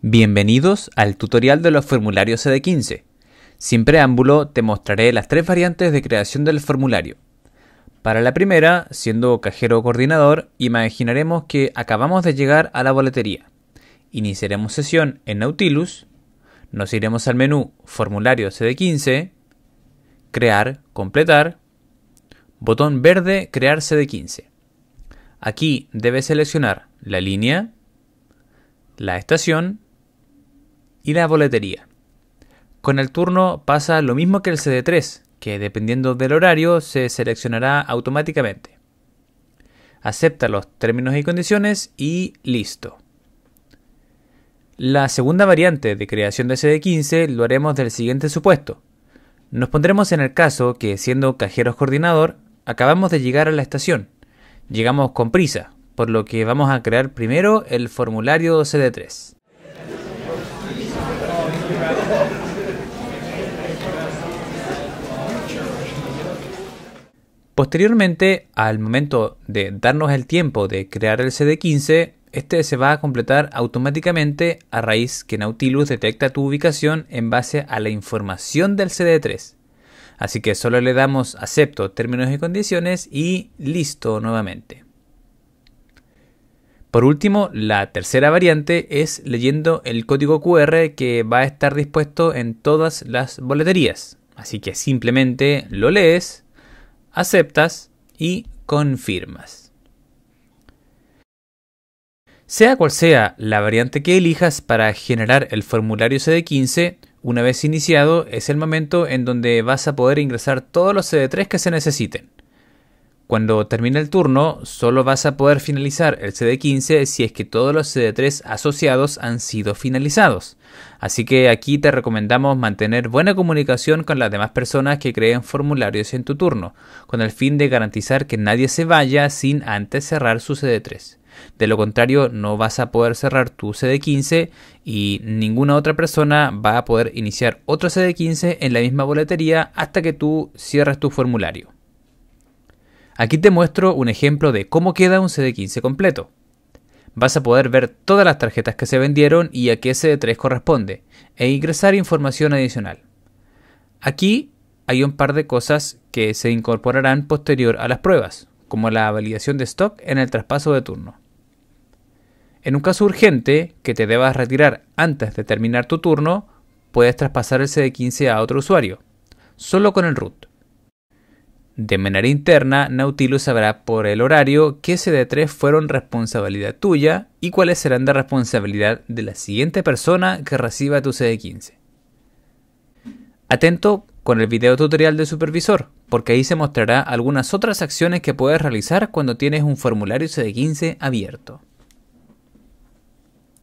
Bienvenidos al tutorial de los formularios CD15. Sin preámbulo te mostraré las tres variantes de creación del formulario. Para la primera, siendo cajero coordinador, imaginaremos que acabamos de llegar a la boletería. Iniciaremos sesión en Nautilus, nos iremos al menú Formulario CD15, Crear, Completar, botón verde Crear CD15. Aquí debe seleccionar la línea, la estación y la boletería. Con el turno pasa lo mismo que el CD3, que dependiendo del horario se seleccionará automáticamente. Acepta los términos y condiciones y listo. La segunda variante de creación de CD15 lo haremos del siguiente supuesto. Nos pondremos en el caso que siendo cajeros coordinador, acabamos de llegar a la estación llegamos con prisa, por lo que vamos a crear primero el formulario CD3. Posteriormente, al momento de darnos el tiempo de crear el CD15, este se va a completar automáticamente a raíz que Nautilus detecta tu ubicación en base a la información del CD3. Así que solo le damos acepto términos y condiciones y listo nuevamente. Por último, la tercera variante es leyendo el código QR que va a estar dispuesto en todas las boleterías. Así que simplemente lo lees, aceptas y confirmas. Sea cual sea la variante que elijas para generar el formulario CD15, una vez iniciado, es el momento en donde vas a poder ingresar todos los CD3 que se necesiten. Cuando termine el turno, solo vas a poder finalizar el CD15 si es que todos los CD3 asociados han sido finalizados. Así que aquí te recomendamos mantener buena comunicación con las demás personas que creen formularios en tu turno, con el fin de garantizar que nadie se vaya sin antes cerrar su CD3. De lo contrario, no vas a poder cerrar tu CD15 y ninguna otra persona va a poder iniciar otro CD15 en la misma boletería hasta que tú cierres tu formulario. Aquí te muestro un ejemplo de cómo queda un CD15 completo. Vas a poder ver todas las tarjetas que se vendieron y a qué CD3 corresponde, e ingresar información adicional. Aquí hay un par de cosas que se incorporarán posterior a las pruebas, como la validación de stock en el traspaso de turno. En un caso urgente, que te debas retirar antes de terminar tu turno, puedes traspasar el CD15 a otro usuario, solo con el root. De manera interna, Nautilus sabrá por el horario qué CD3 fueron responsabilidad tuya y cuáles serán de responsabilidad de la siguiente persona que reciba tu CD15. Atento con el video tutorial del supervisor, porque ahí se mostrará algunas otras acciones que puedes realizar cuando tienes un formulario CD15 abierto.